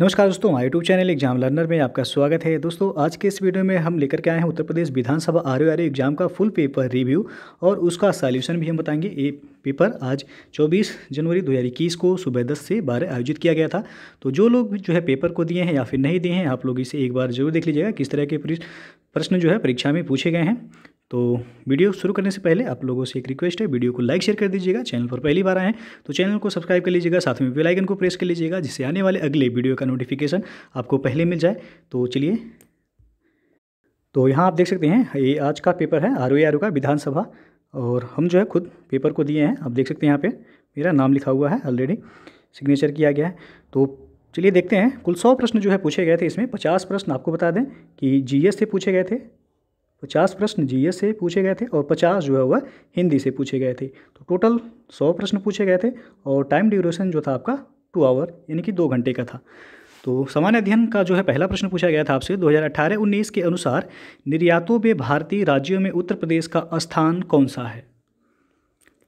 नमस्कार दोस्तों I tube channel Exam Learner में आपका स्वागत है दोस्तों आज के इस वीडियो में हम लेकर के आए हैं उत्तर प्रदेश विधानसभा आर ओ एग्जाम का फुल पेपर रिव्यू और उसका सॉल्यूशन भी हम बताएंगे ये पेपर आज 24 जनवरी 2021 को सुबह 10 से 12 आयोजित किया गया था तो जो लोग जो है पेपर को दिए हैं या फिर नहीं दिए हैं आप लोग इसे एक बार जरूर देख लीजिएगा किस तरह के प्रश्न जो है परीक्षा में पूछे गए हैं तो वीडियो शुरू करने से पहले आप लोगों से एक रिक्वेस्ट है वीडियो को लाइक शेयर कर दीजिएगा चैनल पर पहली बार आए हैं तो चैनल को सब्सक्राइब कर लीजिएगा साथ में बेल आइकन को प्रेस कर लीजिएगा जिससे आने वाले अगले वीडियो का नोटिफिकेशन आपको पहले मिल जाए तो चलिए तो यहाँ आप देख सकते हैं ये आज का पेपर है आर ओ का विधानसभा और हम जो है खुद पेपर को दिए हैं आप देख सकते हैं यहाँ पर मेरा नाम लिखा हुआ है ऑलरेडी सिग्नेचर किया गया है तो चलिए देखते हैं कुल सौ प्रश्न जो है पूछे गए थे इसमें पचास प्रश्न आपको बता दें कि जी से पूछे गए थे पचास प्रश्न जीएस से पूछे गए थे और पचास जो है वह हिंदी से पूछे गए थे तो टोटल सौ प्रश्न पूछे गए थे और टाइम ड्यूरेशन जो था आपका टू आवर यानी कि दो घंटे का था तो सामान्य अध्ययन का जो है पहला प्रश्न पूछा गया था आपसे 2018-19 के अनुसार निर्यातों में भारतीय राज्यों में उत्तर प्रदेश का स्थान कौन सा है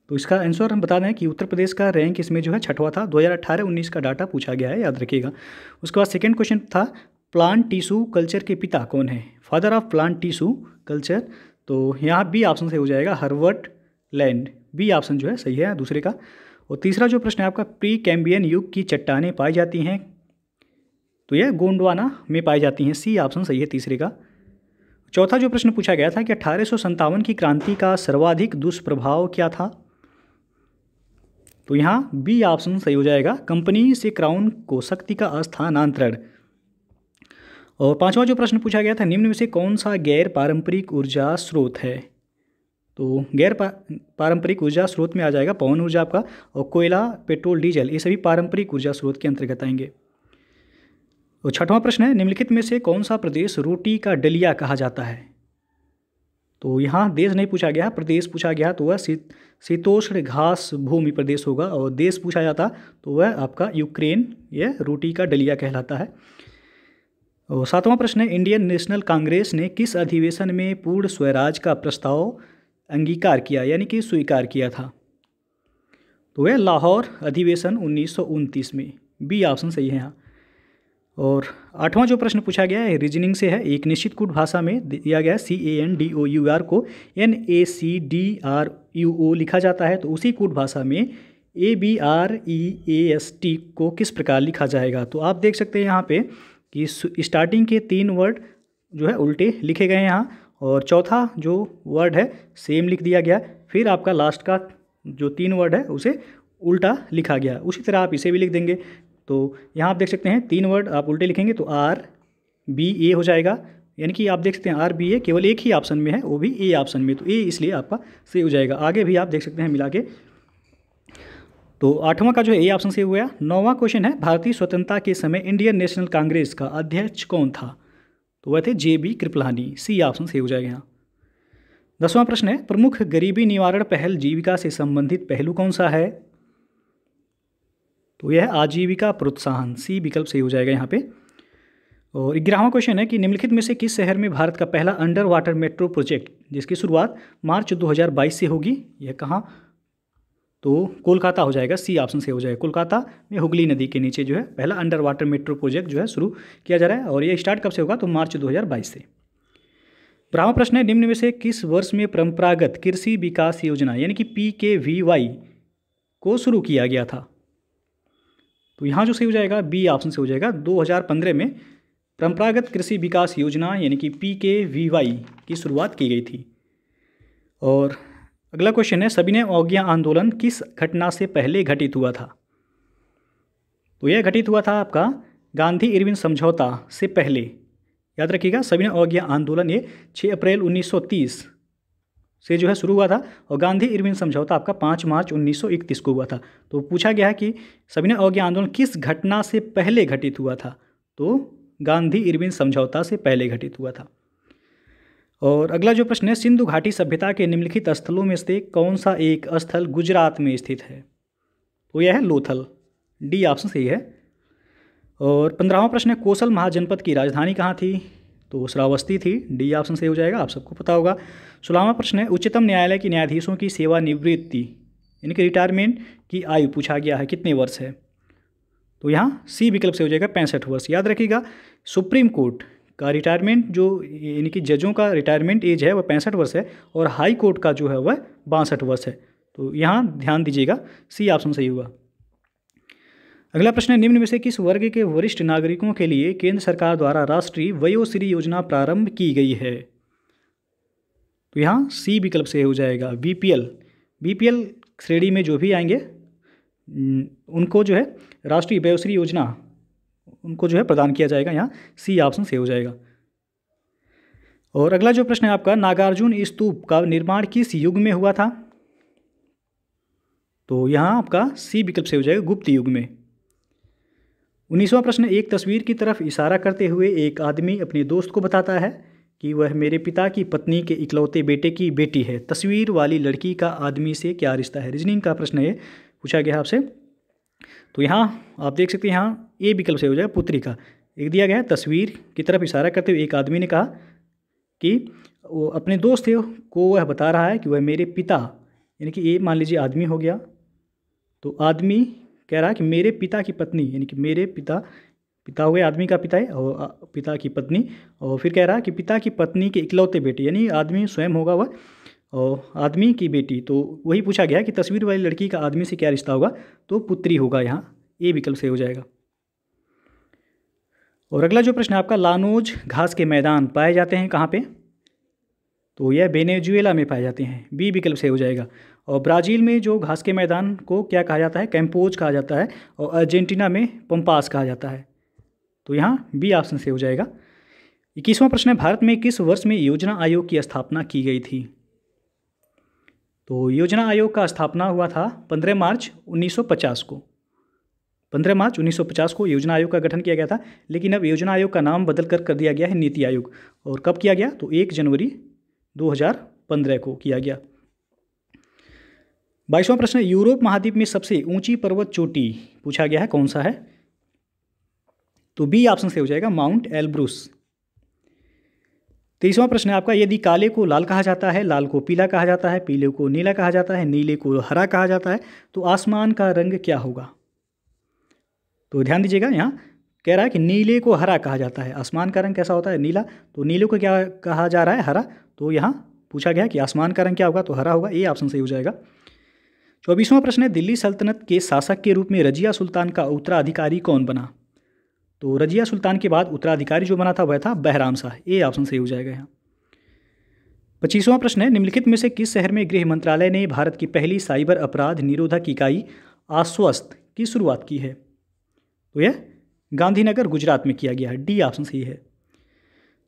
तो इसका आंसर हम बता दें कि उत्तर प्रदेश का रैंक इसमें जो है छठवा था 2018-19 का डाटा पूछा गया है याद रखिएगा उसके बाद सेकेंड क्वेश्चन था प्लांट टीशू कल्चर के पिता कौन है father of plant tissue culture तो यहाँ बी ऑप्शन सही हो जाएगा हर्वर्ट लैंड बी ऑप्शन जो है सही है दूसरे का और तीसरा जो प्रश्न है आपका प्री कैम्बियन युग की चट्टाने पाई जाती हैं तो यह गोंडवाना में पाई जाती हैं सी ऑप्शन सही है तीसरे का चौथा जो प्रश्न पूछा गया था कि अठारह की क्रांति का सर्वाधिक दुष्प्रभाव क्या था तो यहाँ बी ऑप्शन सही हो जाएगा कंपनी से क्राउन को शक्ति का स्थानांतरण और पांचवा जो प्रश्न पूछा गया था निम्न में से कौन सा गैर पारंपरिक ऊर्जा स्रोत है तो गैर पारंपरिक ऊर्जा स्रोत में आ जाएगा पवन ऊर्जा आपका और कोयला पेट्रोल डीजल ये सभी पारंपरिक ऊर्जा स्रोत के अंतर्गत आएंगे और छठवां प्रश्न है निम्नलिखित में से कौन सा प्रदेश रोटी का डलिया कहा जाता है तो यहाँ देश नहीं पूछा गया प्रदेश पूछा गया तो वह शीतोष्ण घास भूमि प्रदेश होगा और देश पूछा जाता तो वह आपका यूक्रेन यह रोटी का डलिया कहलाता है सातवां प्रश्न है इंडियन नेशनल कांग्रेस ने किस अधिवेशन में पूर्ण स्वराज का प्रस्ताव अंगीकार किया यानी कि स्वीकार किया था तो वह लाहौर अधिवेशन उन्नीस में बी ऑप्शन सही है यहाँ और आठवां जो प्रश्न पूछा गया है रीजनिंग से है एक निश्चित कूट भाषा में दिया गया C A N D O U R को N A C D R U O लिखा जाता है तो उसी कूट भाषा में A B R E A S T को किस प्रकार लिखा जाएगा तो आप देख सकते हैं यहाँ पे कि स्टार्टिंग के तीन वर्ड जो है उल्टे लिखे गए हैं यहाँ और चौथा जो वर्ड है सेम लिख दिया गया फिर आपका लास्ट का जो तीन वर्ड है उसे उल्टा लिखा गया उसी तरह आप इसे भी लिख देंगे तो यहाँ आप देख सकते हैं तीन वर्ड आप उल्टे लिखेंगे तो आर बी ए हो जाएगा यानी कि आप देख सकते हैं आर बी ए केवल एक ही ऑप्शन में है वो भी ए ऑप्शन में तो ए इसलिए आपका सही हो जाएगा आगे भी आप देख सकते हैं मिला के तो आठवां का जो है ए ऑप्शन सही हुआ नौवां क्वेश्चन है भारतीय स्वतंत्रता के समय इंडियन नेशनल कांग्रेस का अध्यक्ष कौन था तो वह थे J B Kripalani C option सही हो जाएगा यहाँ दसवां प्रश्न है प्रमुख गरीबी निवारण पहल जीविका से संबंधित पहलू कौन सा है तो यह आजीविका प्रोत्साहन सी विकल्प सही हो जाएगा यहाँ पे और ग्यारहवां क्वेश्चन है कि निम्नलिखित में से किस शहर में भारत का पहला अंडर वाटर मेट्रो प्रोजेक्ट जिसकी शुरुआत मार्च 2022 से होगी यह कहाँ तो कोलकाता हो जाएगा सी ऑप्शन से हो जाएगा कोलकाता में हुगली नदी के नीचे जो है पहला अंडर वाटर मेट्रो प्रोजेक्ट जो है शुरू किया जा रहा है और ये स्टार्ट कब से होगा तो मार्च 2022 से बारहवा प्रश्न है निम्न में से किस वर्ष में परंपरागत कृषि विकास योजना यानी कि पी के वी वाई को शुरू किया गया था तो यहाँ जो सही हो जाएगा बी ऑप्शन से हो जाएगा दो में परंपरागत कृषि विकास योजना यानी कि पी के वी वाई की शुरुआत की गई थी और अगला क्वेश्चन है ने अवज्ञा आंदोलन किस घटना से पहले घटित हुआ था तो यह घटित हुआ था आपका गांधी इरविन समझौता से पहले याद रखिएगा ने अवज्ञा आंदोलन ये 6 अप्रैल 1930 से जो है शुरू हुआ था और गांधी इरविन समझौता आपका 5 मार्च 1931 को हुआ था तो पूछा गया है कि ने अवज्ञा आंदोलन किस घटना से पहले घटित हुआ था तो गांधी इरविन समझौता से पहले घटित हुआ था और अगला जो प्रश्न है सिंधु घाटी सभ्यता के निम्नलिखित स्थलों में से कौन सा एक स्थल गुजरात में स्थित है तो यह है लोथल डी ऑप्शन सही है और पंद्रहवा प्रश्न है कौशल महाजनपद की राजधानी कहाँ थी तो श्रावस्ती थी डी ऑप्शन सही हो जाएगा आप सबको पता होगा सोलहवा प्रश्न है उच्चतम न्यायालय के न्यायाधीशों की सेवानिवृत्ति यानी कि रिटायरमेंट की आयु पूछा गया है कितने वर्ष है तो यहाँ सी विकल्प से हो जाएगा पैंसठ वर्ष याद रखिएगा सुप्रीम कोर्ट का रिटायरमेंट जो यानी कि जजों का रिटायरमेंट एज है वह पैंसठ वर्ष है और हाई कोर्ट का जो है वह बासठ वर्ष है तो यहाँ ध्यान दीजिएगा सी ऑप्शन सही हुआ अगला प्रश्न है निम्न में से किस वर्ग के वरिष्ठ नागरिकों के लिए केंद्र सरकार द्वारा राष्ट्रीय वयोश्री योजना प्रारंभ की गई है तो यहाँ सी विकल्प से हो जाएगा बी बी श्रेणी में जो भी आएंगे उनको जो है राष्ट्रीय वयोश्री योजना उनको जो है प्रदान किया जाएगा यहाँ सी ऑप्शन से हो जाएगा और अगला जो प्रश्न है आपका नागार्जुन स्तूप का निर्माण किस युग में हुआ था तो यहाँ आपका सी विकल्प से हो जाएगा गुप्त युग में उन्नीसवां प्रश्न एक तस्वीर की तरफ इशारा करते हुए एक आदमी अपने दोस्त को बताता है कि वह मेरे पिता की पत्नी के इकलौते बेटे की बेटी है तस्वीर वाली लड़की का आदमी से क्या रिश्ता है रीजनिंग का प्रश्न है पूछा गया आपसे तो यहाँ आप देख सकते हैं यहाँ ए विकल्प सही हो जाएगा पुत्री का एक दिया गया है तस्वीर की तरफ इशारा करते हुए एक आदमी ने कहा कि वो अपने दोस्त थे को वह बता रहा है कि वह मेरे पिता यानी कि ए मान लीजिए आदमी हो गया तो आदमी कह रहा है कि मेरे पिता की पत्नी यानी कि मेरे पिता पिता हुए आदमी का पिता है और पिता की पत्नी और फिर कह रहा है कि पिता की पत्नी के इकलौते बेटे यानी आदमी स्वयं होगा वह आदमी की बेटी तो वही पूछा गया कि तस्वीर वाली लड़की का आदमी से क्या रिश्ता होगा तो पुत्री होगा यहाँ ए विकल्प से हो जाएगा और अगला जो प्रश्न है आपका लानोज घास के मैदान पाए जाते हैं कहाँ पे तो यह बेनेजुएला में पाए जाते हैं बी विकल्प से हो जाएगा और ब्राज़ील में जो घास के मैदान को क्या कहा जाता है कैम्पोज कहा जाता है और अर्जेंटीना में पंपास कहा जाता है तो यहाँ बी ऑप्शन से हो जाएगा इक्कीसवां प्रश्न है भारत में किस वर्ष में योजना आयोग की स्थापना की गई थी तो योजना आयोग का स्थापना हुआ था 15 मार्च 1950 को 15 मार्च 1950 को योजना आयोग का गठन किया गया था लेकिन अब योजना आयोग का नाम बदल कर कर दिया गया है नीति आयोग और कब किया गया तो 1 जनवरी 2015 को किया गया बाईसवां प्रश्न यूरोप महाद्वीप में सबसे ऊंची पर्वत चोटी पूछा गया है कौन सा है तो बी ऑप्शन से हो जाएगा माउंट एल्ब्रूस तीसवा प्रश्न है आपका यदि काले को लाल कहा जाता है लाल को पीला कहा जाता है पीले को नीला कहा जाता है नीले को हरा कहा जाता है तो आसमान का रंग क्या होगा तो ध्यान दीजिएगा यहाँ कह रहा है कि नीले को हरा कहा जाता है आसमान का रंग कैसा होता है नीला तो नीले को क्या कहा जा रहा है हरा तो यहाँ पूछा गया कि आसमान का रंग क्या होगा तो हरा होगा ये ऑप्शन सही हो जाएगा चौबीसवां प्रश्न है दिल्ली सल्तनत के शासक के रूप में रजिया सुल्तान का उत्तराधिकारी कौन बना तो रजिया सुल्तान के बाद उत्तराधिकारी जो बना था वह था बहराम शाह ए ऑप्शन सही हो जाएगा यहाँ पच्चीसवां प्रश्न है निम्नलिखित में से किस शहर में गृह मंत्रालय ने भारत की पहली साइबर अपराध निरोधक इकाई आश्वस्त की शुरुआत की है तो यह गांधीनगर गुजरात में किया गया है डी ऑप्शन सही है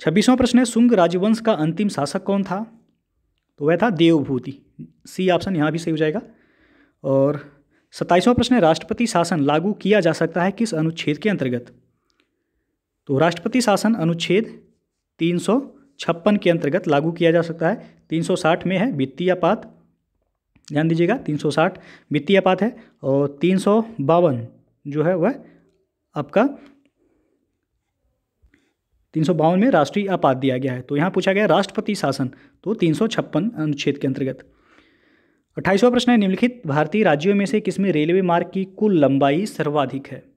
छब्बीसवां प्रश्न है सुंग राजवंश का अंतिम शासक कौन था तो वह था देवभूति सी ऑप्शन यहाँ भी सही हो जाएगा और सत्ताईसवां प्रश्न है राष्ट्रपति शासन लागू किया जा सकता है किस अनुच्छेद के अंतर्गत तो राष्ट्रपति शासन अनुच्छेद तीन सौ छप्पन के अंतर्गत लागू किया जा सकता है 360 में है वित्तीय आपात ध्यान दीजिएगा 360 वित्तीय आपात है और तीन जो है वह आपका तीन में राष्ट्रीय आपात दिया गया है तो यहाँ पूछा गया राष्ट्रपति शासन तो तीन अनुच्छेद के अंतर्गत अट्ठाईसवां प्रश्न है निम्नलिखित भारतीय राज्यों में से किसमें रेलवे मार्ग की कुल लंबाई सर्वाधिक है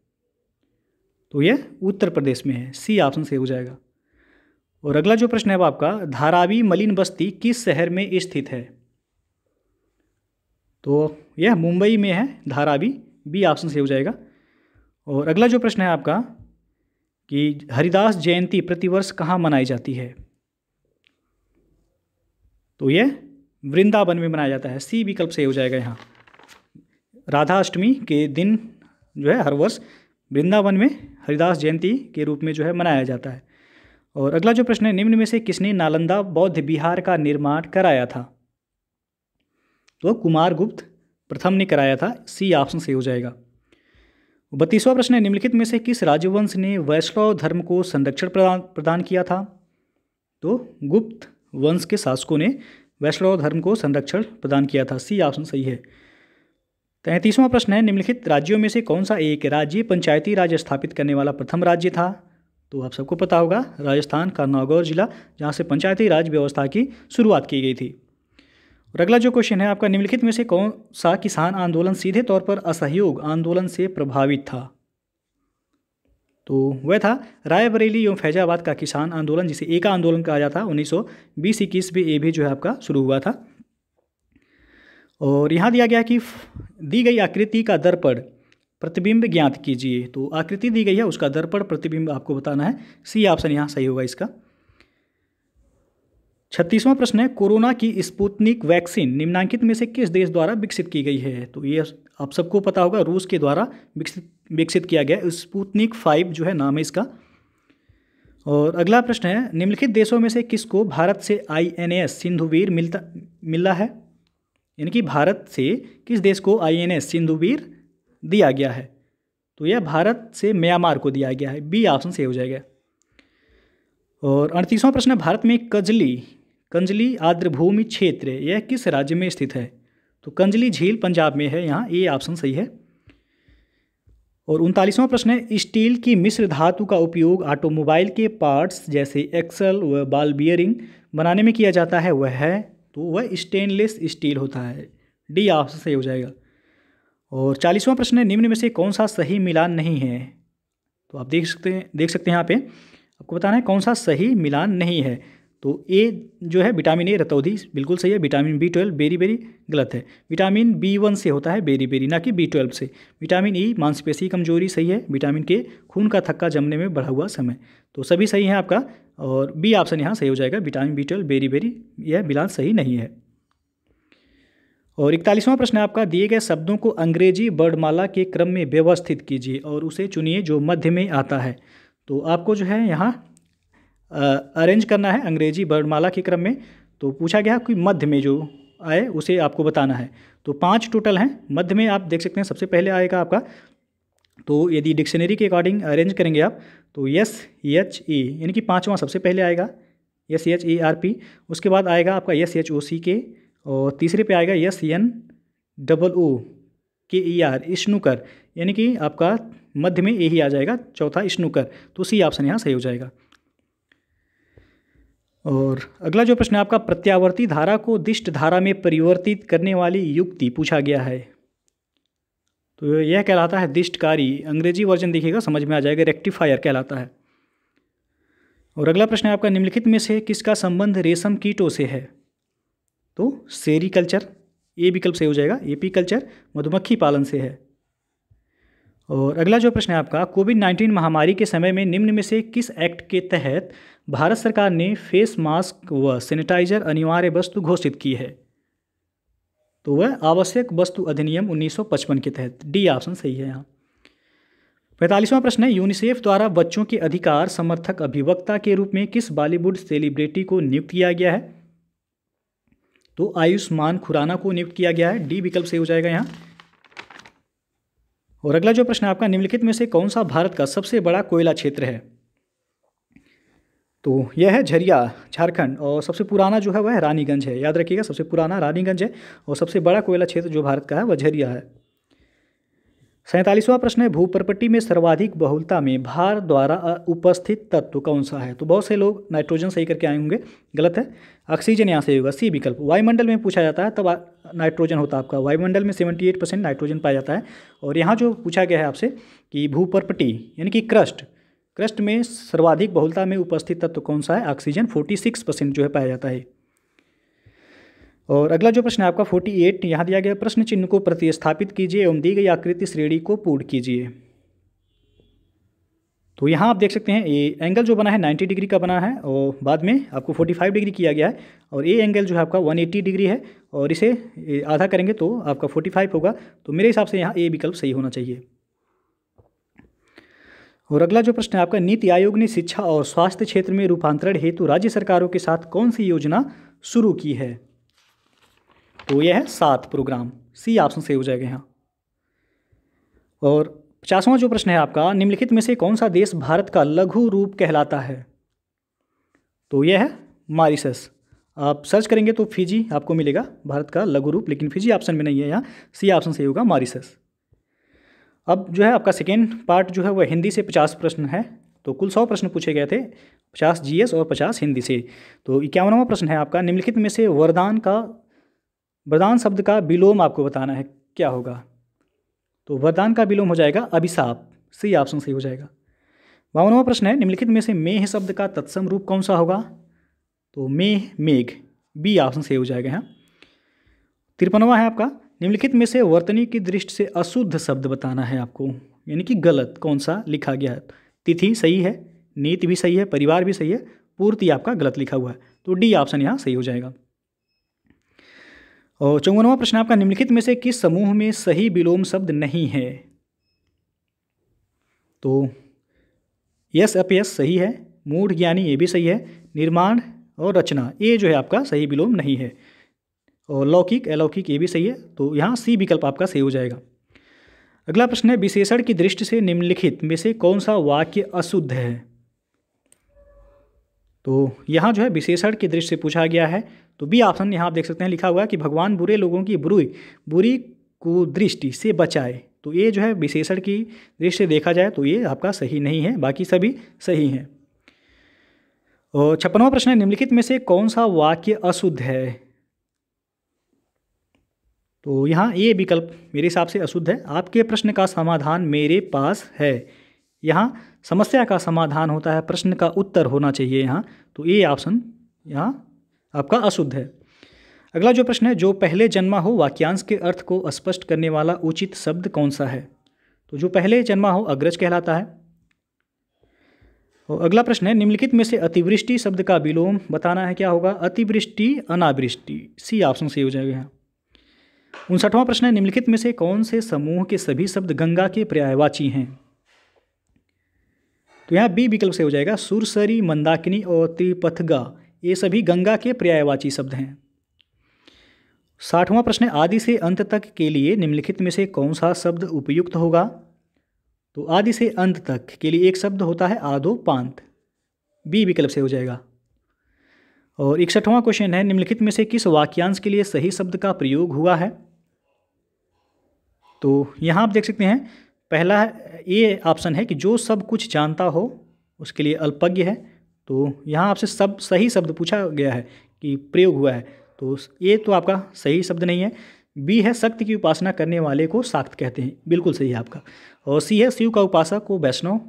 तो यह उत्तर प्रदेश में है सी ऑप्शन सही हो जाएगा और अगला जो प्रश्न है वो आपका धारावी मलिन बस्ती किस शहर में स्थित है तो यह मुंबई में है धारावी बी ऑप्शन सही हो जाएगा और अगला जो प्रश्न है आपका कि हरिदास जयंती प्रतिवर्ष कहाँ मनाई जाती है तो यह वृंदावन में मनाया जाता है सी विकल्प सही हो जाएगा यहाँ राधाअष्टमी के दिन जो है हर वर्ष वृंदावन में हरिदास जयंती के रूप में जो है मनाया जाता है और अगला जो प्रश्न है निम्न में से किसने नालंदा बौद्ध बिहार का निर्माण कराया था तो कुमार गुप्त प्रथम ने कराया था सी ऑप्शन से हो जाएगा बत्तीसवां प्रश्न है निम्नलिखित में से किस राजवंश ने वैष्णव धर्म को संरक्षण प्रदान प्रदान किया था तो गुप्त वंश के शासकों ने वैष्णव धर्म को संरक्षण प्रदान किया था सी ऑप्शन सही है तो तैंतीसवां प्रश्न है निम्नलिखित राज्यों में से कौन सा एक राज्य पंचायती राज स्थापित करने वाला प्रथम राज्य था तो आप सबको पता होगा राजस्थान का नागौर जिला जहाँ से पंचायती राज व्यवस्था की शुरुआत की गई थी और अगला जो क्वेश्चन है आपका निम्नलिखित में से कौन सा किसान आंदोलन सीधे तौर पर असहयोग आंदोलन से प्रभावित था तो वह था रायबरेली एवं फैजाबाद का किसान आंदोलन जिसे एका आंदोलन कहा जाता है उन्नीस सौ बीस इक्कीस में ये भी जो है आपका शुरू हुआ था और यहाँ दिया गया कि दी गई आकृति का दर्पण प्रतिबिंब ज्ञात कीजिए तो आकृति दी गई है उसका दर्पण प्रतिबिंब आपको बताना है सी ऑप्शन यहाँ सही होगा इसका छत्तीसवां प्रश्न है कोरोना की स्पुतनिक वैक्सीन निम्नांकित में से किस देश द्वारा विकसित की गई है तो ये आप सबको पता होगा रूस के द्वारा विकसित विकसित किया गया स्पुतनिक फाइव जो है नाम है इसका और अगला प्रश्न है निम्नलिखित देशों में से किसको भारत से आई एन एस सिंधुवीर मिलता मिला है यानी कि भारत से किस देश को आईएनएस सिंधुवीर दिया गया है तो यह भारत से म्यांमार को दिया गया है बी ऑप्शन सही हो जाएगा और अड़तीसवां प्रश्न भारत में कंजली कंजली आर्द्रभूमि क्षेत्र यह किस राज्य में स्थित है तो कंजली झील पंजाब में है यहाँ ए ऑप्शन सही है और उनतालीसवां प्रश्न है स्टील की मिश्र धातु का उपयोग ऑटोमोबाइल के पार्ट्स जैसे एक्सल व बाल बियरिंग बनाने में किया जाता है वह है तो वह स्टेनलेस स्टील होता है डी ऑप्शन सही हो जाएगा और चालीसवां प्रश्न है निम्न में से कौन सा सही मिलान नहीं है तो आप देख सकते हैं देख सकते हैं यहाँ पे आपको बताना है कौन सा सही मिलान नहीं है तो ए जो है विटामिन ए रतौधी बिल्कुल सही है vitamin B twelve beriberi गलत है विटामिन बी वन से होता है बेरी बेरी ना कि बी ट्वेल्व से विटामिन ई e, मांसपेशी कमजोरी सही है विटामिन के खून का थक्का जमने में बढ़ा हुआ समय तो सभी सही है आपका और बी ऑप्शन यहाँ सही हो जाएगा vitamin B twelve beriberi यह मिलान सही नहीं है और इकतालीसवां प्रश्न आपका दिए गए शब्दों को अंग्रेजी वर्णमाला के क्रम में व्यवस्थित कीजिए और उसे चुनिए जो मध्य में आता है तो आपको जो है यहाँ अरेंज करना है अंग्रेजी वर्णमाला के क्रम में तो पूछा गया कि मध्य में जो आए उसे आपको बताना है तो पाँच टोटल हैं मध्य में आप देख सकते हैं सबसे पहले आएगा आपका तो यदि डिक्शनरी के अकॉर्डिंग अरेंज करेंगे आप तो यस एच ई यानी कि पाँचवा सबसे पहले आएगा S H E R P उसके बाद आएगा आपका यस एच ओ सी के और तीसरे पे आएगा यस एन डबल ओ के ई आर स्नूकर यानी कि आपका मध्य में ए ही आ जाएगा चौथा स्नूकर तो सी ऑप्शन यहाँ सही हो जाएगा और अगला जो प्रश्न है आपका प्रत्यावर्ती धारा को दिष्ट धारा में परिवर्तित करने वाली युक्ति पूछा गया है तो यह कहलाता है दिष्टकारी अंग्रेजी वर्जन देखिएगा समझ में आ जाएगा रेक्टिफायर कहलाता है और अगला प्रश्न है आपका निम्नलिखित में से किसका संबंध रेशम कीटों से है तो सेरी कल्चर ए विकल्प से हो जाएगा एपी कल्चर मधुमक्खी पालन से है और अगला जो प्रश्न है आपका कोविड नाइन्टीन महामारी के समय में निम्न में से किस एक्ट के तहत भारत सरकार ने फेस मास्क व सैनिटाइजर अनिवार्य वस्तु घोषित की है तो वह आवश्यक वस्तु अधिनियम 1955 के तहत डी ऑप्शन सही है यहाँ पैंतालीसवां प्रश्न है यूनिसेफ द्वारा बच्चों के अधिकार समर्थक अभिवक्ता के रूप में किस बॉलीवुड सेलिब्रिटी को नियुक्त किया गया है तो आयुष्मान खुराना को नियुक्त किया गया है डी विकल्प सही हो जाएगा यहाँ और अगला जो प्रश्न है आपका निम्नलिखित में से कौन सा भारत का सबसे बड़ा कोयला क्षेत्र है तो यह है झरिया झारखंड और सबसे पुराना जो है वह रानीगंज है याद रखिएगा सबसे पुराना रानीगंज है और सबसे बड़ा कोयला क्षेत्र जो भारत का है वह झरिया है सैंतालीसवां प्रश्न है भूपरपट्टी में सर्वाधिक बहुलता में भार द्वारा उपस्थित तत्व कौन सा है तो बहुत से लोग नाइट्रोजन सही करके आए होंगे गलत है ऑक्सीजन यहाँ से होगा सी विकल्प वायुमंडल में पूछा जाता है तब नाइट्रोजन होता है आपका वायुमंडल में सेवेंटी एट परसेंट नाइट्रोजन पाया जाता है और यहाँ जो पूछा गया है आपसे कि भूपरपट्टी यानी कि क्रस्ट क्रस्ट में सर्वाधिक बहुलता में उपस्थित तत्व तो कौन सा है ऑक्सीजन 46 परसेंट जो है पाया जाता है और अगला जो प्रश्न है आपका 48 एट यहाँ दिया गया प्रश्न चिन्ह को प्रतिस्थापित कीजिए एवं दी गई आकृति श्रेणी को पूर्ण कीजिए तो यहाँ आप देख सकते हैं ये एंगल जो बना है 90 डिग्री का बना है और बाद में आपको 45 डिग्री किया गया है और ये एंगल जो है आपका 180 डिग्री है और इसे आधा करेंगे तो आपका 45 होगा तो मेरे हिसाब से यहाँ ए विकल्प सही होना चाहिए और अगला जो प्रश्न है आपका नीति आयोग ने शिक्षा और स्वास्थ्य क्षेत्र में रूपांतरण हेतु राज्य सरकारों के साथ कौन सी योजना शुरू की है तो यह है सात प्रोग्राम सी ऑप्शन से हो जाएगा यहाँ और पचासवां जो प्रश्न है आपका निम्नलिखित में से कौन सा देश भारत का लघु रूप कहलाता है तो यह है मारिसस आप सर्च करेंगे तो फिजी आपको मिलेगा भारत का लघु रूप लेकिन फिजी ऑप्शन में नहीं है यहाँ सी ऑप्शन से होगा मारिसस अब जो है आपका सेकेंड पार्ट जो है वह हिंदी से पचास प्रश्न है तो कुल सौ प्रश्न पूछे गए थे पचास जीएस और पचास हिंदी से तो इक्यावनवा प्रश्न है आपका निम्नलिखित में से वरदान का वरदान शब्द का विलोम आपको बताना है क्या होगा तो वरदान का विलोम हो जाएगा अभिशाप सी ऑप्शन सही हो जाएगा बावनवा प्रश्न है निम्नलिखित में से मेह शब्द का तत्सम रूप कौन सा होगा तो मेह मेघ बी ऑप्शन सही हो जाएगा यहाँ तिरपनवा है आपका निम्नलिखित में से वर्तनी की दृष्टि से अशुद्ध शब्द बताना है आपको यानी कि गलत कौन सा लिखा गया है तिथि सही है नीति भी सही है परिवार भी सही है पूर्ति आपका गलत लिखा हुआ है तो डी ऑप्शन यहाँ सही हो जाएगा और चौवनवा प्रश्न आपका निम्नलिखित में से किस समूह में सही विलोम शब्द नहीं है तो यस अपयस सही है मूढ़ ज्ञानी ये भी सही है निर्माण और रचना ये जो है आपका सही विलोम नहीं है और लौकिक अलौकिक ये भी सही है तो यहाँ सी विकल्प आपका सही हो जाएगा अगला प्रश्न है विशेषण की दृष्टि से निम्नलिखित में से कौन सा वाक्य अशुद्ध है तो यहाँ जो है विशेषण की दृष्टि से पूछा गया है तो बी ऑप्शन यहाँ आप देख सकते हैं लिखा हुआ है कि भगवान बुरे लोगों की बुरी बुरी कुदृष्टि से बचाए तो ये जो है विशेषण की दृष्टि से देखा जाए तो ये आपका सही नहीं है बाकी सभी सही हैं और छप्पनवा प्रश्न है निम्नलिखित में से कौन सा वाक्य अशुद्ध है तो यहाँ ये विकल्प मेरे हिसाब से अशुद्ध है आपके प्रश्न का समाधान मेरे पास है यहाँ समस्या का समाधान होता है प्रश्न का उत्तर होना चाहिए यहाँ तो ये ऑप्शन यहाँ आपका अशुद्ध है अगला जो प्रश्न है जो पहले जन्मा हो वाक्यांश के अर्थ को स्पष्ट करने वाला उचित शब्द कौन सा है तो जो पहले जन्मा हो अग्रज कहलाता है और अगला प्रश्न है निम्नलिखित में से अतिवृष्टि शब्द का विलोम बताना है क्या होगा अतिवृष्टि अनावृष्टि सी ऑप्शन से हो जाएगा यहाँ उनसठवां प्रश्न है निम्नलिखित में से कौन से समूह के सभी शब्द गंगा के पर्यायवाची हैं तो यहाँ बी विकल्प से हो जाएगा सुरसरी मंदाकिनी और त्रिपथगा ये सभी गंगा के पर्यायवाची शब्द हैं साठवां प्रश्न आदि से अंत तक के लिए निम्नलिखित में से कौन सा शब्द उपयुक्त होगा तो आदि से अंत तक के लिए एक शब्द होता है आधो पांत बी विकल्प से हो जाएगा और इकसठवां क्वेश्चन है निम्नलिखित में से किस वाक्यांश के लिए सही शब्द का प्रयोग हुआ है तो यहाँ आप देख सकते हैं पहला ये ऑप्शन है कि जो सब कुछ जानता हो उसके लिए अल्पज्ञ है तो यहाँ आपसे सब सही शब्द पूछा गया है कि प्रयोग हुआ है तो ये तो आपका सही शब्द नहीं है बी है शक्ति की उपासना करने वाले को साक्त कहते हैं बिल्कुल सही है आपका और सी है शिव का उपासक को वैष्णव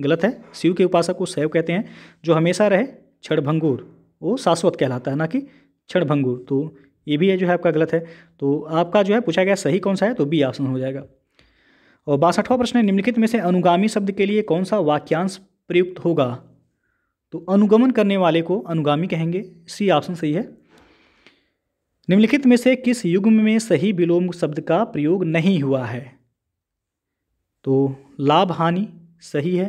गलत है शिव के उपासक को शैव कहते हैं जो हमेशा रहे क्षणभंगूर वो शाश्वत कहलाता है ना कि क्षणभंगुर तो ये भी है जो है आपका गलत है तो आपका जो है पूछा गया सही कौन सा है तो बी ऑप्शन हो जाएगा और बासठवा प्रश्न है निम्नलिखित में से अनुगामी शब्द के लिए कौन सा वाक्यांश प्रयुक्त होगा तो अनुगमन करने वाले को अनुगामी कहेंगे सी ऑप्शन सही है निम्नलिखित में से किस युग्म में सही विलोम शब्द का प्रयोग नहीं हुआ है तो लाभ हानि सही है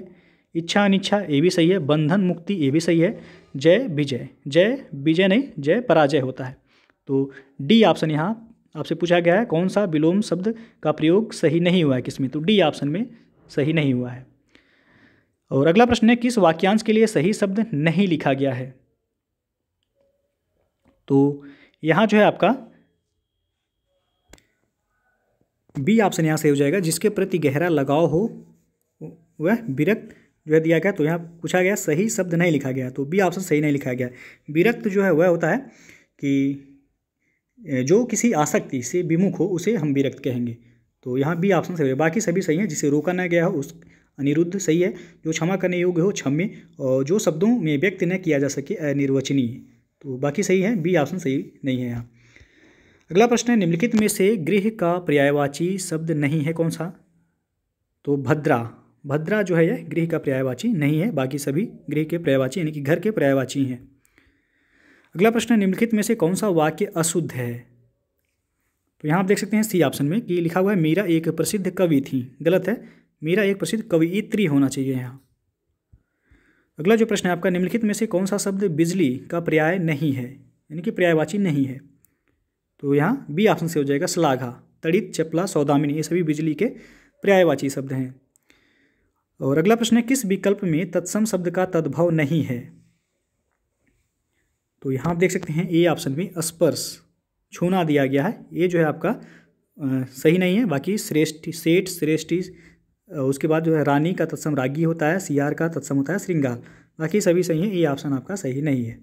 इच्छा अनिच्छा ये भी सही है बंधन मुक्ति ये भी सही है जय विजय जय विजय नहीं जय पराजय होता है तो डी ऑप्शन यहाँ आपसे पूछा गया है कौन सा विलोम शब्द का प्रयोग सही नहीं हुआ है किसमें तो डी ऑप्शन में सही नहीं हुआ है और अगला प्रश्न है किस वाक्यांश के लिए सही शब्द नहीं लिखा गया है तो यहाँ जो है आपका बी ऑप्शन यहाँ सही हो जाएगा जिसके प्रति गहरा लगाव हो वह विरक्त जो दिया गया तो यहाँ पूछा गया सही शब्द नहीं लिखा गया तो बी ऑप्शन सही नहीं लिखा गया विरक्त जो है वह होता है कि जो किसी आसक्ति से विमुख हो उसे हम विरक्त कहेंगे तो यहाँ बी ऑप्शन सही है बाकी सभी सही है जिसे रोका न गया हो उस अनिरुद्ध सही है जो क्षमा करने योग्य हो क्षम्य और जो शब्दों में व्यक्त न किया जा सके अनिर्वचनीय तो बाकी सही है बी ऑप्शन सही नहीं है यहाँ अगला प्रश्न है निम्नलिखित में से गृह का पर्यायवाची शब्द नहीं है कौन सा तो भद्रा भद्रा जो है यह गृह का पर्यायवाची नहीं है बाकी सभी गृह के पर्यायवाची यानी कि घर के पर्यायवाची हैं अगला प्रश्न निम्नलिखित में से कौन सा वाक्य अशुद्ध है तो यहाँ आप देख सकते हैं सी ऑप्शन में कि लिखा हुआ है मीरा एक प्रसिद्ध कवि थी गलत है मीरा एक प्रसिद्ध कवियत्री होना चाहिए यहाँ अगला जो प्रश्न है आपका निम्नलिखित में से कौन सा शब्द बिजली का पर्याय नहीं है यानी कि पर्यायवाची नहीं है तो यहाँ बी ऑप्शन से हो जाएगा सलाघा तड़ित चपला सौदामिनी ये सभी बिजली के पर्यायवाची शब्द हैं और अगला प्रश्न है किस विकल्प में तत्सम शब्द का तद्भव नहीं है तो यहाँ आप देख सकते हैं ए ऑप्शन में स्पर्श छूना दिया गया है ये जो है आपका आ, सही नहीं है बाकी श्रेष्ठ सेठ श्रेष्ठी उसके बाद जो है रानी का तत्सम रागी होता है सियार का तत्सम होता है श्रृंगार बाकी सभी सही है ये ऑप्शन आपका सही नहीं है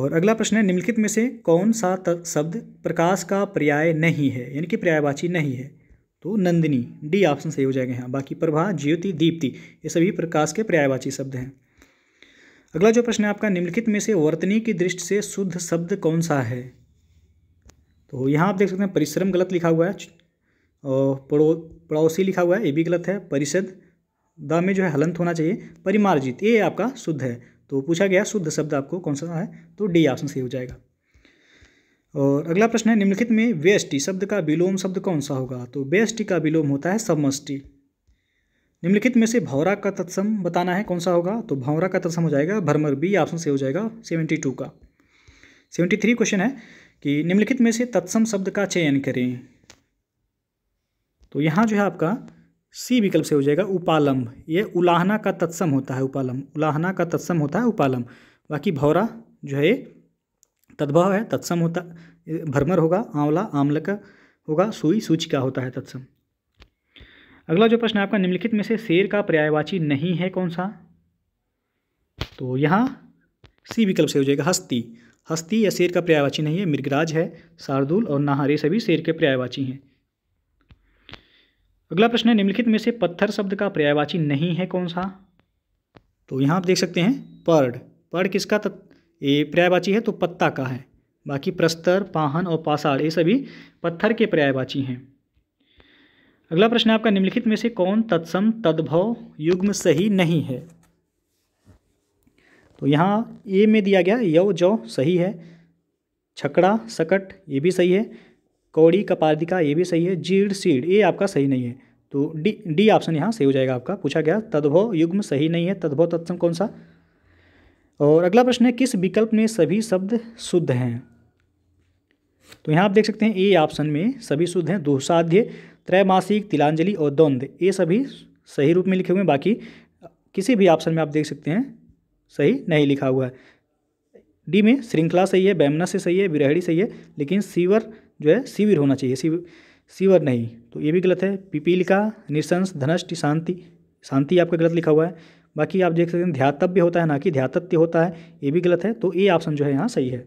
और अगला प्रश्न है निम्नलिखित में से कौन सा शब्द प्रकाश का पर्याय नहीं है यानी कि पर्यायवाची नहीं है तो नंदिनी डी ऑप्शन सही हो जाएगा यहाँ बाकी प्रभा ज्योति दीप्ति ये सभी प्रकाश के पर्यायवाची शब्द हैं अगला जो प्रश्न है आपका निम्नलिखित में से वर्तनी की दृष्टि से शुद्ध शब्द कौन सा है तो यहाँ आप देख सकते हैं परिश्रम गलत लिखा हुआ है पड़ो पड़ोसी लिखा हुआ है ये भी गलत है परिषद दा में जो है हलंत होना चाहिए परिमार्जित ये आपका शुद्ध है तो पूछा गया शुद्ध शब्द आपको कौन सा है तो डी ऑप्शन सही हो जाएगा और अगला प्रश्न है निम्नलिखित में व्यष्टि शब्द का विलोम शब्द कौन सा होगा तो व्यष्टि का विलोम होता है समष्टि निम्नलिखित में से भौरा का तत्सम बताना है कौन सा होगा तो भौरा का तत्सम हो जाएगा भरमर बी ऑप्शन से हो जाएगा सेवेंटी टू का सेवेंटी थ्री क्वेश्चन है कि निम्नलिखित में से तत्सम शब्द का चयन करें तो यहाँ जो है आपका सी विकल्प से हो जाएगा उपालम्ब यह उलाहना का तत्सम होता है उपालम्ब उलाहना का तत्सम होता है उपालम्ब बाकी भौरा जो है तद्भव है तत्सम होता भरमर होगा आंवला आमल का होगा सुई सूची का होता है तत्सम अगला जो प्रश्न है आपका निम्नलिखित में से शेर का पर्यायवाची नहीं है कौन सा तो यहाँ सी विकल्प से हो जाएगा हस्ती हस्ती या शेर का पर्यायवाची नहीं है मृगराज है शार्दुल और नाहरे सभी शेर के पर्यायवाची हैं अगला प्रश्न है निम्नलिखित में से पत्थर शब्द का पर्यायवाची नहीं है कौन सा तो यहाँ आप देख सकते हैं पर्ड पर्ड किसका तत् ये पर्यायवाची है तो पत्ता का है बाकी प्रस्तर पाहन और पाषाण ये सभी पत्थर के पर्यायवाची हैं अगला प्रश्न आपका निम्नलिखित में से कौन तत्सम तद्भव युग्म सही नहीं है तो यहाँ ए में दिया गया यव जौ सही है छकड़ा सकट ये भी सही है कौड़ी कपादिका ये भी सही है जीड़ सीड ये आपका सही नहीं है तो डी डी ऑप्शन यहाँ सही हो जाएगा आपका पूछा गया तद्भव युग्म सही नहीं है तद्भव तत्सम कौन सा और अगला प्रश्न है किस विकल्प में सभी शब्द शुद्ध हैं तो यहाँ आप देख सकते हैं ए ऑप्शन में सभी शुद्ध हैं दोसाध्य त्रैमासिक तिलांजलि और द्वंद्व ये सभी सही रूप में लिखे हुए हैं बाकी किसी भी ऑप्शन में आप देख सकते हैं सही नहीं लिखा हुआ है डी में श्रृंखला सही है बैमना से सही है विरहड़ी सही है लेकिन सीवर जो है शिविर होना चाहिए सीवर सीवर नहीं तो ये भी गलत है पिपीलिका निशंस धनष्टि शांति शांति आपका गलत लिखा हुआ है बाकी आप देख सकते हैं ध्यातव्य होता है ना कि ध्यातत्य होता है ये भी गलत है तो ए ऑप्शन जो है यहाँ सही है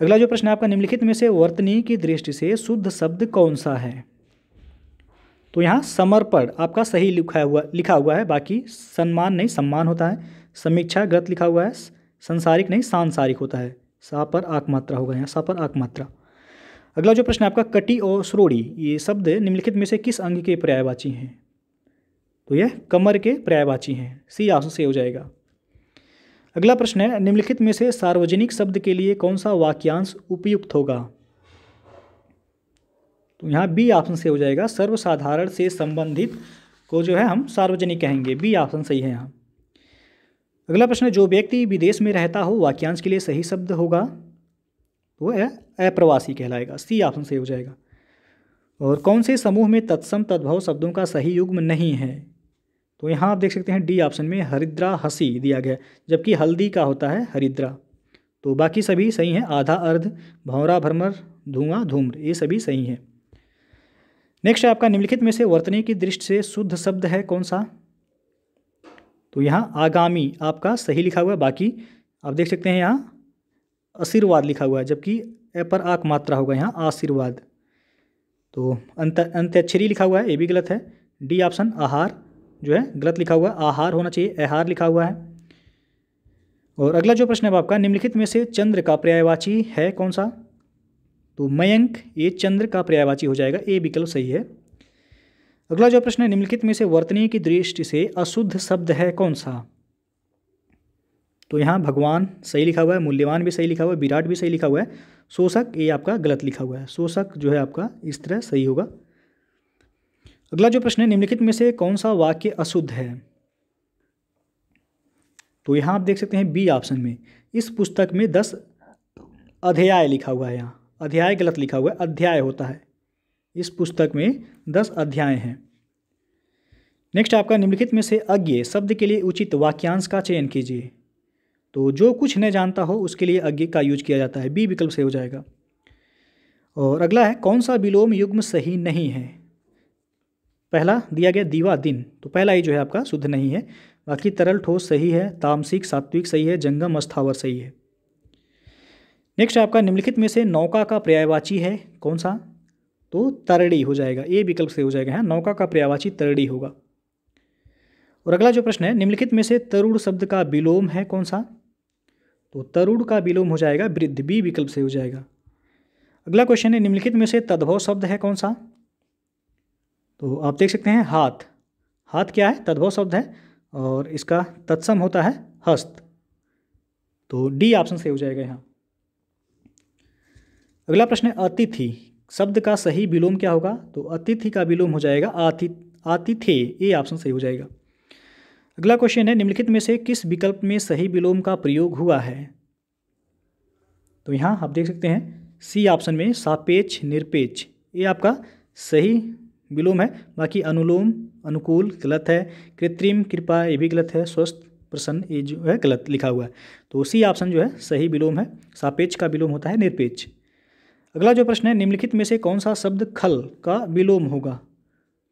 अगला जो प्रश्न है आपका निम्नलिखित में से वर्तनी की दृष्टि से शुद्ध शब्द कौन सा है तो यहाँ समर्पण आपका सही लिखा हुआ लिखा हुआ है बाकी सम्मान नहीं सम्मान होता है समीक्षा गलत लिखा हुआ है संसारिक नहीं सांसारिक होता है सा पर आकमात्रा होगा यहाँ सा पर आकमात्रा अगला जो प्रश्न है आपका कटी और श्रोड़ी ये शब्द निम्नलिखित में से किस अंग के पर्यायवाची हैं तो यह कमर के पर्यायवाची हैं सी ऑप्शन से हो जाएगा अगला प्रश्न है निम्नलिखित में से सार्वजनिक शब्द के लिए कौन सा वाक्यांश उपयुक्त होगा तो यहाँ बी ऑप्शन से हो जाएगा सर्वसाधारण से संबंधित को जो है हम सार्वजनिक कहेंगे बी ऑप्शन सही है यहाँ अगला प्रश्न है जो व्यक्ति विदेश में रहता हो वाक्यांश के लिए सही शब्द होगा तो वह अप्रवासी कहलाएगा सी ऑप्शन सही हो जाएगा और कौन से समूह में तत्सम तद्भव शब्दों का सही युग्म नहीं है तो यहाँ आप देख सकते हैं डी ऑप्शन में हरिद्रा हसी दिया गया जबकि हल्दी का होता है हरिद्रा तो बाकी सभी सही हैं आधा अर्ध भौरा भ्रमर धुआं धूम्र ये सभी सही हैं नेक्स्ट है आपका निम्नलिखित में से वर्तनी की दृष्टि से शुद्ध शब्द है कौन सा तो यहाँ आगामी आपका सही लिखा हुआ है बाकी आप देख सकते हैं यहाँ आशीर्वाद लिखा हुआ है जबकि ए पर आक मात्रा होगा यहाँ आशीर्वाद तो अंत अंत्यक्षरी लिखा हुआ है ये भी गलत है डी ऑप्शन आहार जो है गलत लिखा हुआ है आहार होना चाहिए आहार लिखा हुआ है और अगला जो प्रश्न है आपका निम्नलिखित में से चंद्र का पर्यायवाची है कौन सा तो मयंक ये चंद्र का पर्यायवाची हो जाएगा ए विकल्प सही है अगला जो प्रश्न है निम्नलिखित में से वर्तनी की दृष्टि से अशुद्ध शब्द है कौन सा तो यहाँ भगवान सही लिखा हुआ है मूल्यवान भी सही लिखा हुआ है विराट भी सही लिखा हुआ है शोषक ये आपका गलत लिखा हुआ है शोषक जो है आपका इस तरह सही होगा अगला जो प्रश्न है निम्नलिखित में से कौन सा वाक्य अशुद्ध है तो यहाँ आप देख सकते हैं बी ऑप्शन में इस पुस्तक में दस अध्याय लिखा हुआ है यहाँ अध्याय गलत लिखा हुआ है अध्याय होता है इस पुस्तक में दस अध्याय हैं नेक्स्ट आपका निम्नलिखित में से अज्ञ शब्द के लिए उचित वाक्यांश का चयन कीजिए तो जो कुछ न जानता हो उसके लिए अज्ञ का यूज किया जाता है बी विकल्प से हो जाएगा और अगला है कौन सा विलोम युग्म सही नहीं है पहला दिया गया दीवा दिन तो पहला ही जो है आपका शुद्ध नहीं है बाकी तरल ठोस सही है तामसिक सात्विक सही है जंगम अस्थावर सही है नेक्स्ट आपका निम्नलिखित में से नौका का पर्यायवाची है कौन सा तो तरड़ी हो जाएगा ए विकल्प से हो जाएगा है नौका का पर्यायवाची तरड़ी होगा और अगला जो प्रश्न है निम्नलिखित में से तरुण शब्द का विलोम है कौन सा तो तरुण का विलोम हो जाएगा वृद्ध बी विकल्प से हो जाएगा अगला क्वेश्चन है निम्नलिखित में से तद्भव शब्द है कौन सा तो आप देख सकते हैं हाथ हाथ क्या है तद्भव शब्द है और इसका तत्सम होता है हस्त तो डी ऑप्शन सही हो जाएगा यहाँ अगला प्रश्न है अतिथि शब्द का सही विलोम क्या होगा तो अतिथि का विलोम हो जाएगा आति आतिथे ये ऑप्शन सही हो जाएगा अगला क्वेश्चन है निम्नलिखित में से किस विकल्प में सही विलोम का प्रयोग हुआ है तो यहाँ आप देख सकते हैं सी ऑप्शन में सापेक्ष निरपेक्ष ये आपका सही विलोम है बाकी अनुलोम अनुकूल गलत है कृत्रिम कृपा ये भी गलत है स्वस्थ प्रसन्न ये जो है गलत लिखा हुआ है तो उसी ऑप्शन जो है सही विलोम है सापेक्ष का विलोम होता है निरपेक्ष अगला जो प्रश्न है निम्नलिखित में से कौन सा शब्द खल का विलोम होगा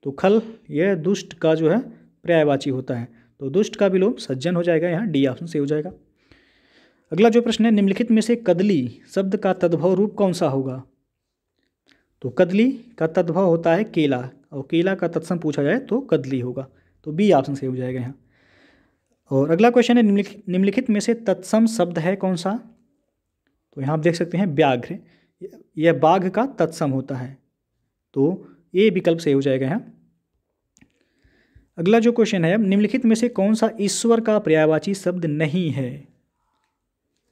तो खल यह दुष्ट का जो है पर्यायवाची होता है तो दुष्ट का विलोम सज्जन हो जाएगा यहाँ डी ऑप्शन से हो जाएगा अगला जो प्रश्न है निम्नलिखित में से कदली शब्द का तद्भव रूप कौन सा होगा तो कदली का तद्भव होता है केला और केला का तत्सम पूछा जाए तो कदली होगा तो बी ऑप्शन सही हो जाएगा यहाँ और अगला क्वेश्चन है निम्नलिखित में से तत्सम शब्द है कौन सा तो यहाँ आप देख सकते हैं व्याघ्र यह बाघ का तत्सम होता है तो ए विकल्प सही हो जाएगा यहाँ अगला जो क्वेश्चन है निम्नलिखित में से कौन सा ईश्वर का पर्यायवाची शब्द नहीं है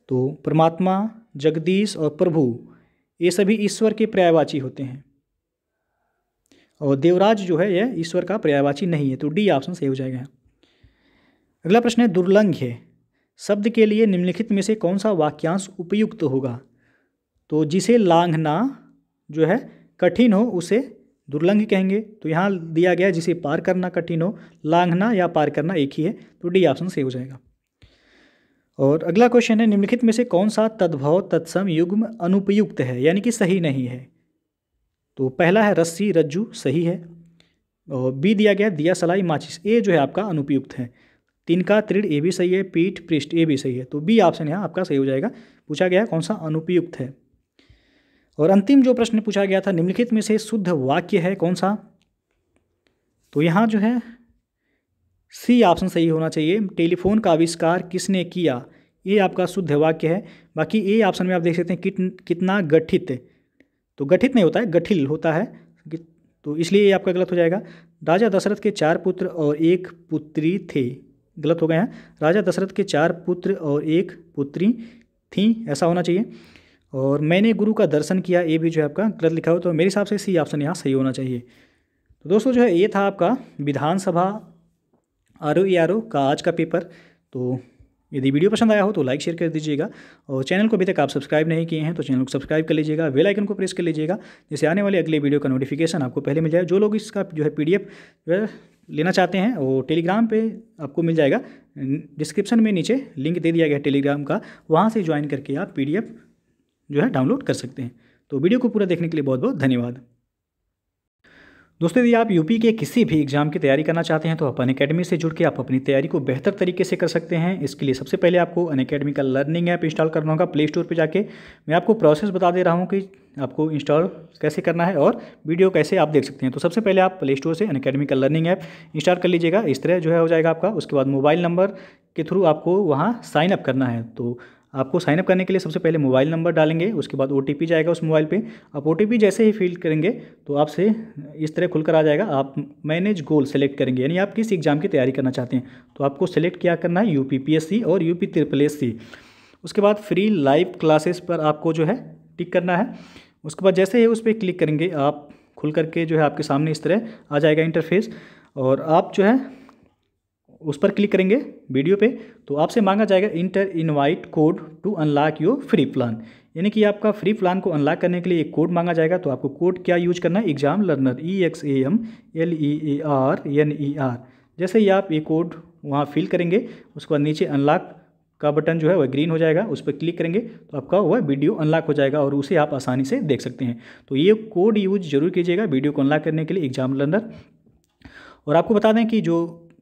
तो परमात्मा जगदीश और प्रभु ये सभी ईश्वर के पर्यायवाची होते हैं और देवराज जो है यह ईश्वर का पर्यायवाची नहीं है तो डी ऑप्शन सही हो जाएगा अगला प्रश्न है दुर्लंघ है शब्द के लिए निम्नलिखित में से कौन सा वाक्यांश उपयुक्त होगा तो जिसे लांघना जो है कठिन हो उसे दुर्लंघ कहेंगे तो यहाँ दिया गया जिसे पार करना कठिन हो लांघना या पार करना एक ही है तो डी ऑप्शन सही हो जाएगा और अगला क्वेश्चन है निम्नलिखित में से कौन सा तद्भव तत्सम युग्म अनुपयुक्त है यानी कि सही नहीं है तो पहला है रस्सी रज्जू सही है और बी दिया गया दिया सलाई माचिस ए जो है आपका अनुपयुक्त है तीन का त्रिड़ ए भी सही है पीठ पृष्ठ ए भी सही है तो बी ऑप्शन यहाँ आपका सही हो जाएगा पूछा गया कौन सा अनुपयुक्त है और अंतिम जो प्रश्न पूछा गया था निम्नलिखित में से शुद्ध वाक्य है कौन सा तो यहाँ जो है सी ऑप्शन सही होना चाहिए टेलीफोन का आविष्कार किसने किया ये आपका शुद्ध वाक्य है बाकी ए ऑप्शन में आप देख सकते हैं कित कितना गठित तो गठित नहीं होता है गठिल होता है तो इसलिए ये आपका गलत हो जाएगा राजा दशरथ के चार पुत्र और एक पुत्री थे गलत हो गए हैं राजा दशरथ के चार पुत्र और एक पुत्री थी ऐसा होना चाहिए और मैंने गुरु का दर्शन किया ये भी जो है आपका गलत लिखा हो तो मेरे हिसाब से सी ऑप्शन यहाँ सही होना चाहिए तो दोस्तों जो है ये था आपका विधानसभा आर ओ ई आर ओ का आज का पेपर तो यदि वीडियो पसंद आया हो तो लाइक शेयर कर दीजिएगा और चैनल को अभी तक आप सब्सक्राइब नहीं किए हैं तो चैनल को सब्सक्राइब कर लीजिएगा बेल आइकन को प्रेस कर लीजिएगा जिससे आने वाले अगले वीडियो का नोटिफिकेशन आपको पहले मिल जाए जो लोग इसका जो है पी जो है लेना चाहते हैं वो टेलीग्राम पे आपको मिल जाएगा डिस्क्रिप्शन में नीचे लिंक दे दिया गया टेलीग्राम का वहाँ से ज्वाइन करके आप पी जो है डाउनलोड कर सकते हैं तो वीडियो को पूरा देखने के लिए बहुत बहुत धन्यवाद दोस्तों यदि आप यूपी के किसी भी एग्जाम की तैयारी करना चाहते हैं तो आप अन अकेडमी से जुड़ के आप अपनी तैयारी को बेहतर तरीके से कर सकते हैं इसके लिए सबसे पहले आपको अन अकेडमी का लर्निंग ऐप इंस्टॉल करना होगा प्ले स्टोर पर जाके मैं आपको प्रोसेस बता दे रहा हूँ कि आपको इंस्टॉल कैसे करना है और वीडियो कैसे आप देख सकते हैं तो सबसे पहले आप प्ले स्टोर से अन अकेडमी का लर्निंग ऐप इंस्टॉल कर लीजिएगा इस तरह जो है हो जाएगा आपका उसके बाद मोबाइल नंबर के थ्रू आपको वहाँ साइनअप करना है तो आपको साइनअप करने के लिए सबसे पहले मोबाइल नंबर डालेंगे उसके बाद ओ जाएगा उस मोबाइल पर आप ओ जैसे ही फिल करेंगे तो आपसे इस तरह खुलकर आ जाएगा आप मैनेज गोल सेलेक्ट करेंगे यानी आप किस एग्ज़ाम की तैयारी करना चाहते हैं तो आपको सेलेक्ट क्या करना है यू और यू पी उसके बाद फ्री लाइव क्लासेस पर आपको जो है टिक करना है उसके बाद जैसे ही उस पर क्लिक करेंगे आप खुल करके जो है आपके सामने इस तरह आ जाएगा इंटरफेस और आप जो है उस पर क्लिक करेंगे वीडियो पे तो आपसे मांगा जाएगा enter invite code to unlock your free plan यानी कि आपका फ्री प्लान को अनलॉक करने के लिए एक कोड मांगा जाएगा तो आपको कोड क्या यूज करना है Exam Learner E X A M L E A R N E R जैसे ही आप ये कोड वहाँ फिल करेंगे उसके बाद नीचे अनलॉक का बटन जो है वह ग्रीन हो जाएगा उस पर क्लिक करेंगे तो आपका वह वीडियो अनलॉक हो जाएगा और उसे आप आसानी से देख सकते हैं तो ये कोड यूज जरूर कीजिएगा वीडियो को अनलॉक करने के लिए एग्जाम लर्नर और आपको बता दें कि जो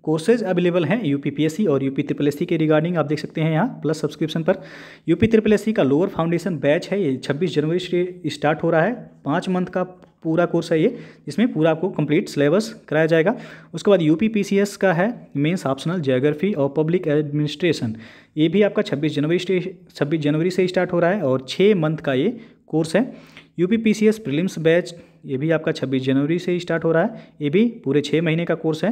कोर्सेज अवेलेबल हैं यू पी और यू पी के रिगार्डिंग आप देख सकते हैं यहाँ प्लस सब्सक्रिप्शन पर यू पी का लोअर फाउंडेशन बैच है ये छब्बीस जनवरी से स्टार्ट हो रहा है पाँच मंथ का पूरा कोर्स है ये जिसमें पूरा आपको कंप्लीट सिलेबस कराया जाएगा उसके बाद यू पी का है मेन्स ऑप्शनल जोग्राफी और पब्लिक एडमिनिस्ट्रेशन ये भी आपका छब्बीस जनवरी से छब्बीस जनवरी से स्टार्ट हो रहा है और छः मंथ का ये कोर्स है यू पी प्रीलिम्स बैच ये भी आपका 26 जनवरी से स्टार्ट हो रहा है ये भी पूरे छः महीने का कोर्स है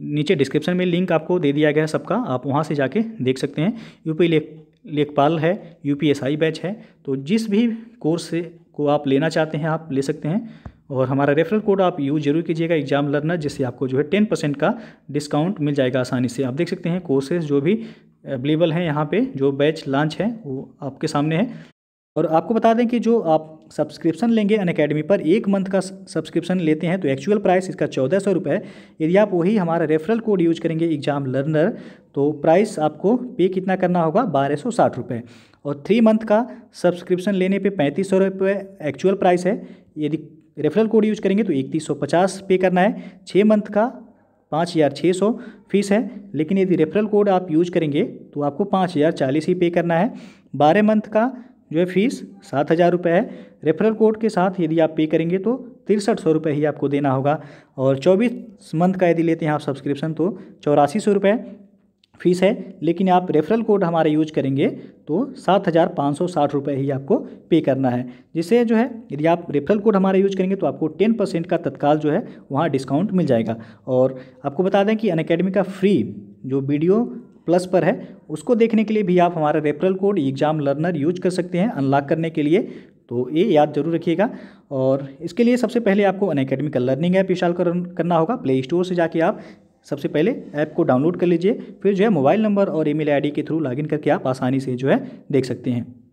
नीचे डिस्क्रिप्शन में लिंक आपको दे दिया गया है सबका आप वहाँ से जाके देख सकते हैं यूपी लेख लेखपाल है यूपीएसआई बैच है तो जिस भी कोर्स से को आप लेना चाहते हैं आप ले सकते हैं और हमारा रेफरल कोड आप यूज़ जरूर कीजिएगा एग्जाम लर्नर जिससे आपको जो है टेन परसेंट का डिस्काउंट मिल जाएगा आसानी से आप देख सकते हैं कोर्सेज जो भी अवेलेबल हैं यहाँ पे जो बैच लॉन्च है वो आपके सामने है और आपको बता दें कि जो आप सब्सक्रिप्शन लेंगे अन अकेडमी पर एक मंथ का सब्सक्रिप्शन लेते हैं तो एक्चुअल प्राइस इसका चौदह सौ रुपये यदि आप वही हमारा रेफरल कोड यूज करेंगे एग्जाम लर्नर तो प्राइस आपको पे कितना करना होगा बारह सौ साठ रुपये और थ्री मंथ का सब्सक्रिप्शन लेने पे पैंतीस सौ रुपये एक्चुअल प्राइस है यदि रेफरल कोड यूज करेंगे तो इकतीस सौ पचास पे करना है छः मंथ का पाँच हज़ार छः सौ फीस है लेकिन यदि रेफरल कोड आप यूज करेंगे तो आपको पाँच हज़ार चालीस ही पे करना है बारह मंथ का जो है फीस सात हज़ार रुपये है रेफरल कोड के साथ यदि आप पे करेंगे तो तिरसठ सौ रुपये ही आपको देना होगा और चौबीस मंथ का यदि लेते हैं आप सब्सक्रिप्शन तो चौरासी सौ रुपये फीस है लेकिन आप रेफरल कोड हमारा यूज करेंगे तो सात हज़ार पाँच सौ साठ रुपये ही आपको पे करना है जिससे जो है यदि आप रेफरल कोड हमारा यूज करेंगे तो आपको टेन परसेंट का तत्काल जो है वहाँ डिस्काउंट मिल जाएगा और आपको बता दें कि अन का फ्री जो वीडियो प्लस पर है उसको देखने के लिए भी आप हमारा referral code Exam Learner use कर सकते हैं अनलॉक करने के लिए तो ये याद जरूर रखिएगा और इसके लिए सबसे पहले आपको अन अकेडमी का लर्निंग ऐप इंस्टॉल करना होगा प्ले स्टोर से जाके आप सबसे पहले ऐप को डाउनलोड कर लीजिए फिर जो है मोबाइल नंबर और ईमेल आईडी के थ्रू लॉगिन करके आप आसानी से जो है देख सकते हैं